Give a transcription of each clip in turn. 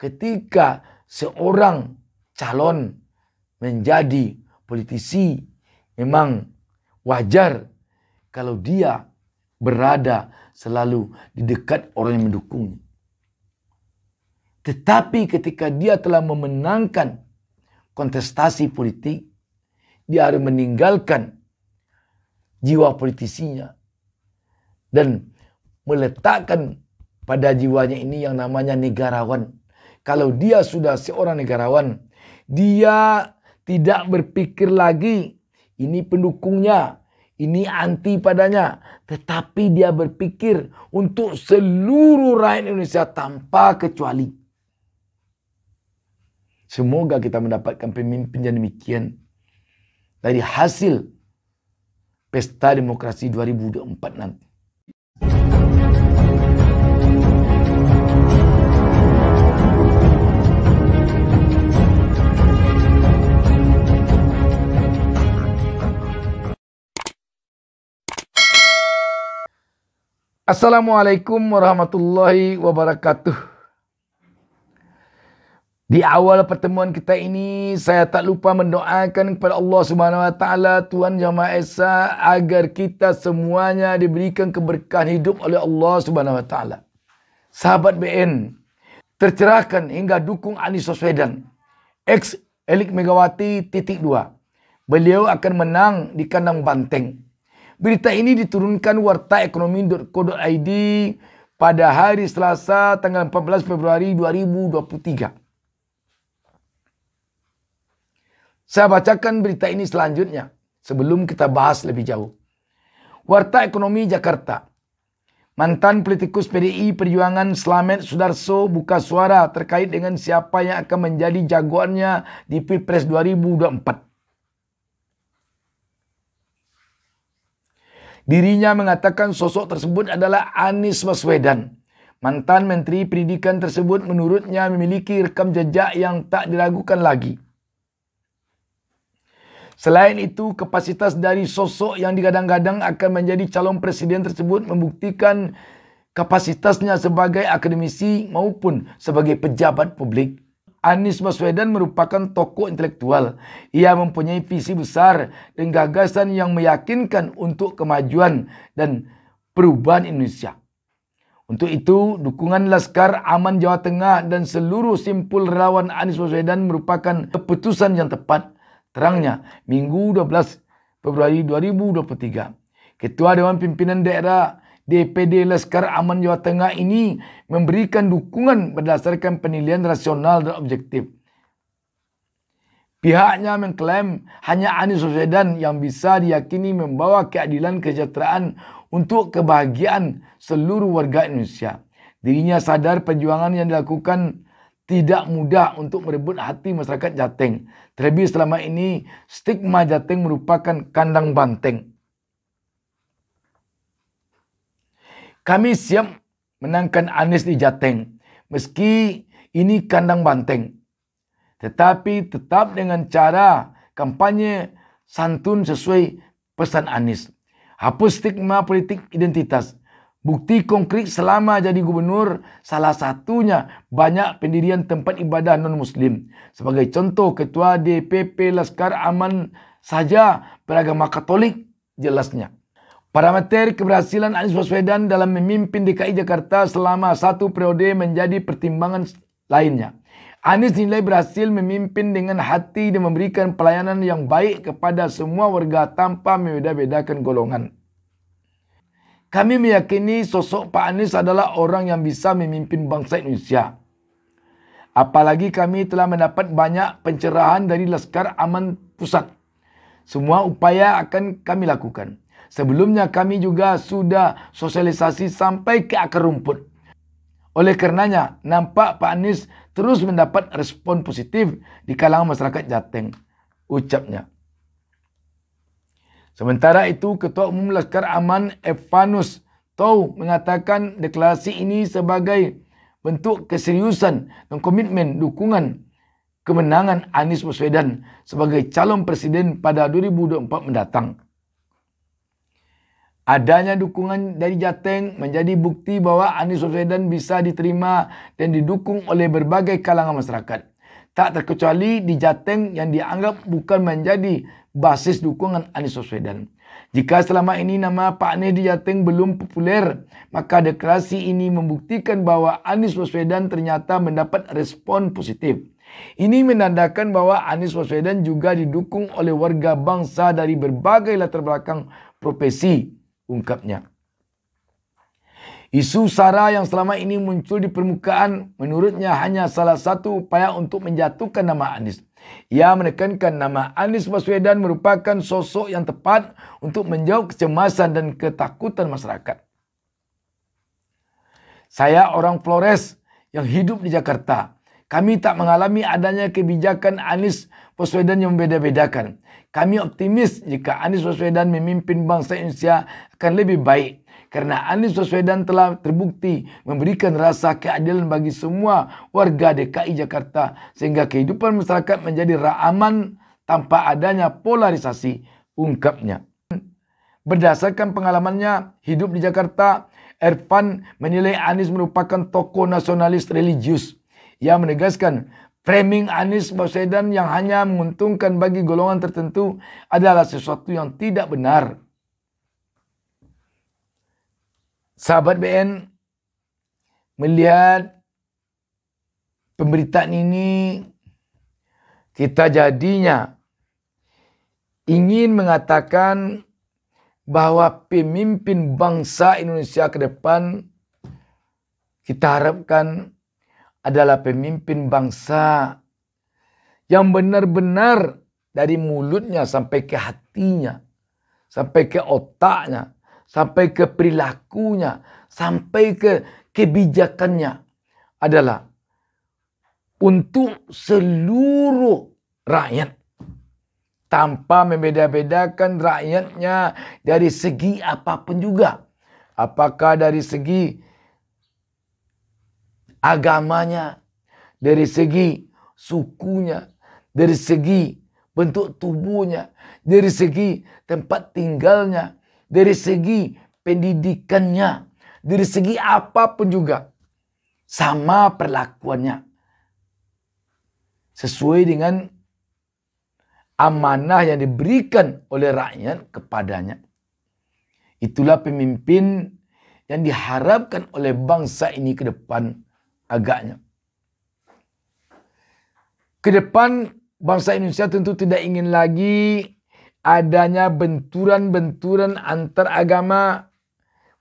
ketika seorang calon menjadi politisi memang wajar kalau dia berada selalu di dekat orang yang mendukungnya. Tetapi ketika dia telah memenangkan kontestasi politik, dia harus meninggalkan jiwa politisinya dan meletakkan pada jiwanya ini yang namanya negarawan kalau dia sudah seorang negarawan, dia tidak berpikir lagi ini pendukungnya, ini anti padanya, tetapi dia berpikir untuk seluruh rakyat Indonesia tanpa kecuali. Semoga kita mendapatkan pemimpin yang demikian dari hasil pesta demokrasi 2024 nanti. Assalamualaikum warahmatullahi wabarakatuh. Di awal pertemuan kita ini, saya tak lupa mendoakan kepada Allah Subhanahu wa taala, Tuhan Yang Maha Esa, agar kita semuanya diberikan keberkahan hidup oleh Allah Subhanahu wa taala. Sahabat BN, tercerahkan hingga dukung Anies Baswedan. Ex Elik Megawati titik dua. Beliau akan menang di kandang banteng. Berita ini diturunkan warta pada hari Selasa tanggal 14 Februari 2023. Saya bacakan berita ini selanjutnya sebelum kita bahas lebih jauh. Warta Ekonomi Jakarta. Mantan politikus PDI Perjuangan Slamet Sudarso buka suara terkait dengan siapa yang akan menjadi jagoannya di Pilpres 2024. Dirinya mengatakan sosok tersebut adalah Anies Baswedan. Mantan Menteri Pendidikan tersebut menurutnya memiliki rekam jejak yang tak diragukan lagi. Selain itu, kapasitas dari sosok yang digadang-gadang akan menjadi calon presiden tersebut membuktikan kapasitasnya sebagai akademisi maupun sebagai pejabat publik. Anies Baswedan merupakan tokoh intelektual. Ia mempunyai visi besar dan gagasan yang meyakinkan untuk kemajuan dan perubahan Indonesia. Untuk itu, dukungan Laskar Aman Jawa Tengah dan seluruh simpul relawan Anies Baswedan merupakan keputusan yang tepat. Terangnya, Minggu 12 Februari 2023, Ketua Dewan Pimpinan Daerah DPD Laskar Aman Jawa Tengah ini memberikan dukungan berdasarkan penilaian rasional dan objektif. Pihaknya mengklaim hanya Anies Baswedan yang bisa diyakini membawa keadilan kesejahteraan untuk kebahagiaan seluruh warga Indonesia. Dirinya sadar perjuangan yang dilakukan tidak mudah untuk merebut hati masyarakat Jateng. Terlebih selama ini stigma Jateng merupakan kandang banteng. Kami siap menangkan Anies di Jateng, meski ini kandang banteng. Tetapi tetap dengan cara kampanye santun sesuai pesan Anies. Hapus stigma politik identitas. Bukti konkret selama jadi gubernur, salah satunya banyak pendirian tempat ibadah non-muslim. Sebagai contoh, Ketua DPP Laskar Aman saja beragama Katolik jelasnya. Para materi keberhasilan Anies Baswedan dalam memimpin DKI Jakarta selama satu periode menjadi pertimbangan lainnya. Anies dinilai berhasil memimpin dengan hati dan memberikan pelayanan yang baik kepada semua warga tanpa membeda-bedakan golongan. Kami meyakini sosok Pak Anies adalah orang yang bisa memimpin bangsa Indonesia. Apalagi kami telah mendapat banyak pencerahan dari Laskar Aman Pusat. Semua upaya akan kami lakukan. Sebelumnya kami juga sudah sosialisasi sampai ke akar rumput. Oleh karenanya, nampak Pak Anies terus mendapat respon positif di kalangan masyarakat Jateng, ucapnya. Sementara itu, Ketua Umum Laskar Aman Evanus Tau mengatakan deklarasi ini sebagai bentuk keseriusan dan komitmen dukungan kemenangan Anies Baswedan sebagai calon presiden pada 2024 mendatang. Adanya dukungan dari Jateng menjadi bukti bahwa Anies Baswedan bisa diterima dan didukung oleh berbagai kalangan masyarakat. Tak terkecuali di Jateng yang dianggap bukan menjadi basis dukungan Anies Baswedan. Jika selama ini nama Pak Anies di Jateng belum populer, maka deklarasi ini membuktikan bahwa Anies Baswedan ternyata mendapat respon positif. Ini menandakan bahwa Anies Baswedan juga didukung oleh warga bangsa dari berbagai latar belakang profesi ungkapnya. Isu sara yang selama ini muncul di permukaan menurutnya hanya salah satu upaya untuk menjatuhkan nama Anies. Ia menekankan nama Anies Baswedan merupakan sosok yang tepat untuk menjawab kecemasan dan ketakutan masyarakat. Saya orang Flores yang hidup di Jakarta. Kami tak mengalami adanya kebijakan Anies Baswedan yang membeda-bedakan. Kami optimis jika Anies Baswedan memimpin bangsa Indonesia akan lebih baik karena Anies Baswedan telah terbukti memberikan rasa keadilan bagi semua warga DKI Jakarta sehingga kehidupan masyarakat menjadi raaman tanpa adanya polarisasi, ungkapnya. Berdasarkan pengalamannya hidup di Jakarta, Ervan menilai Anies merupakan tokoh nasionalis religius yang menegaskan framing Anies Baswedan yang hanya menguntungkan bagi golongan tertentu adalah sesuatu yang tidak benar. Sahabat BN melihat pemberitaan ini kita jadinya ingin mengatakan bahwa pemimpin bangsa Indonesia ke depan kita harapkan adalah pemimpin bangsa yang benar-benar dari mulutnya sampai ke hatinya, sampai ke otaknya, sampai ke perilakunya, sampai ke kebijakannya adalah untuk seluruh rakyat tanpa membeda-bedakan rakyatnya dari segi apapun juga. Apakah dari segi agamanya, dari segi sukunya, dari segi bentuk tubuhnya, dari segi tempat tinggalnya, dari segi pendidikannya, dari segi apapun juga sama perlakuannya sesuai dengan amanah yang diberikan oleh rakyat kepadanya. Itulah pemimpin yang diharapkan oleh bangsa ini ke depan agaknya. Kedepan bangsa Indonesia tentu tidak ingin lagi adanya benturan-benturan antar agama,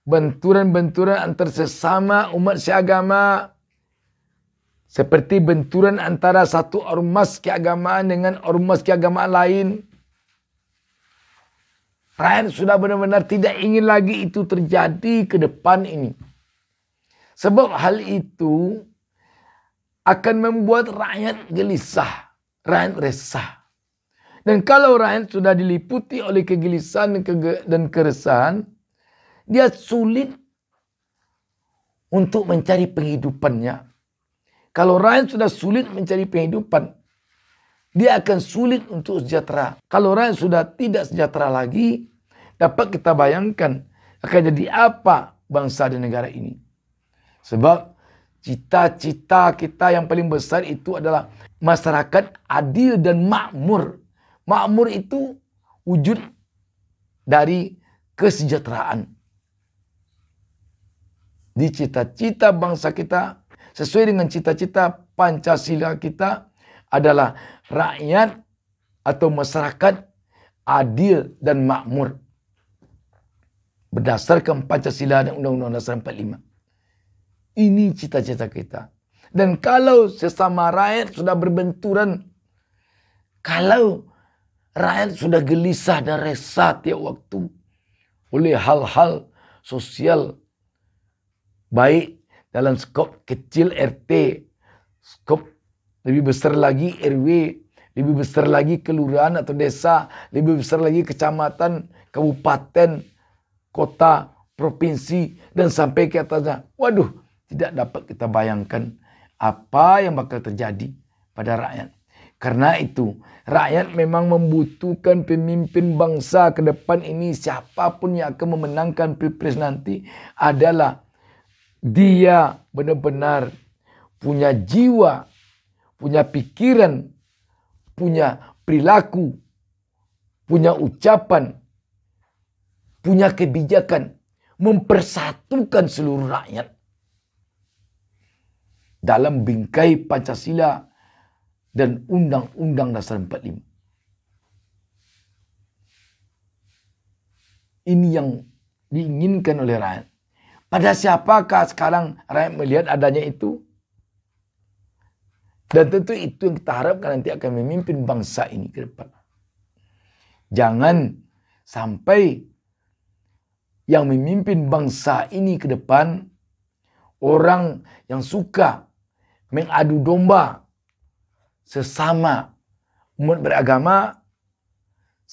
benturan-benturan antar sesama umat seagama, seperti benturan antara satu ormas keagamaan dengan ormas keagamaan lain. Rakyat sudah benar-benar tidak ingin lagi itu terjadi ke depan ini. Sebab hal itu akan membuat rakyat gelisah, rakyat resah. Dan kalau rakyat sudah diliputi oleh kegelisahan dan keresahan, dia sulit untuk mencari penghidupannya. Kalau rakyat sudah sulit mencari penghidupan, dia akan sulit untuk sejahtera. Kalau rakyat sudah tidak sejahtera lagi, dapat kita bayangkan akan jadi apa bangsa dan negara ini. Sebab cita-cita kita yang paling besar itu adalah masyarakat adil dan makmur. Makmur itu wujud dari kesejahteraan. Di cita-cita bangsa kita sesuai dengan cita-cita Pancasila kita adalah rakyat atau masyarakat adil dan makmur berdasarkan Pancasila dan Undang-Undang Dasar 45. Ini cita-cita kita. Dan kalau sesama rakyat sudah berbenturan, kalau rakyat sudah gelisah dan resah tiap waktu oleh hal-hal sosial baik dalam skop kecil RT, skop lebih besar lagi RW, lebih besar lagi kelurahan atau desa, lebih besar lagi kecamatan, kabupaten, kota, provinsi, dan sampai ke atasnya. Waduh, tidak dapat kita bayangkan apa yang bakal terjadi pada rakyat. Karena itu, rakyat memang membutuhkan pemimpin bangsa ke depan ini siapapun yang akan memenangkan Pilpres nanti adalah dia benar-benar punya jiwa, punya pikiran, punya perilaku, punya ucapan, punya kebijakan mempersatukan seluruh rakyat dalam bingkai Pancasila dan Undang-Undang Dasar 45. Ini yang diinginkan oleh rakyat. Pada siapakah sekarang rakyat melihat adanya itu? Dan tentu itu yang kita harapkan nanti akan memimpin bangsa ini ke depan. Jangan sampai yang memimpin bangsa ini ke depan orang yang suka mengadu domba sesama umat beragama,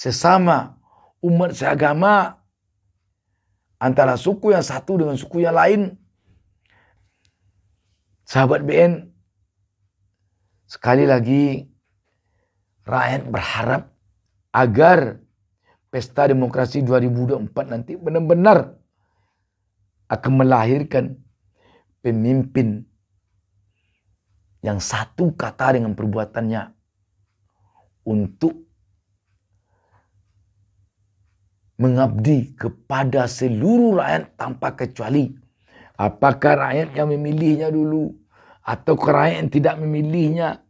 sesama umat seagama, antara suku yang satu dengan suku yang lain. Sahabat BN, sekali lagi rakyat berharap agar pesta demokrasi 2024 nanti benar-benar akan melahirkan pemimpin yang satu kata dengan perbuatannya untuk mengabdi kepada seluruh rakyat tanpa kecuali. Apakah rakyat yang memilihnya dulu atau rakyat yang tidak memilihnya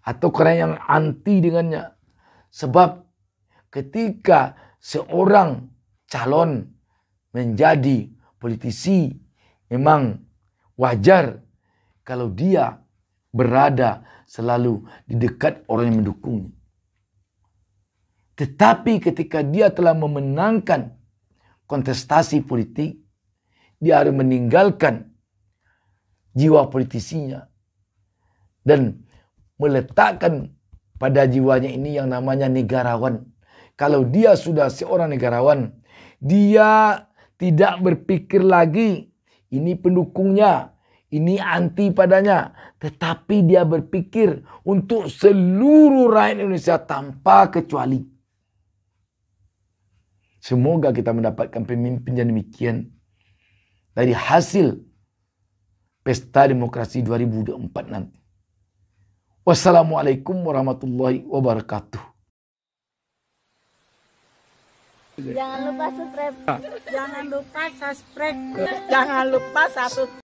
atau rakyat yang anti dengannya. Sebab ketika seorang calon menjadi politisi memang wajar kalau dia berada selalu di dekat orang yang mendukung. Tetapi ketika dia telah memenangkan kontestasi politik, dia harus meninggalkan jiwa politisinya dan meletakkan pada jiwanya ini yang namanya negarawan. Kalau dia sudah seorang negarawan, dia tidak berpikir lagi ini pendukungnya, ini anti padanya. Tetapi dia berpikir untuk seluruh rakyat Indonesia tanpa kecuali. Semoga kita mendapatkan pemimpin yang demikian. Dari hasil pesta demokrasi 2024 nanti. Wassalamualaikum warahmatullahi wabarakatuh. Jangan lupa subscribe. Jangan lupa subscribe. Jangan lupa subscribe.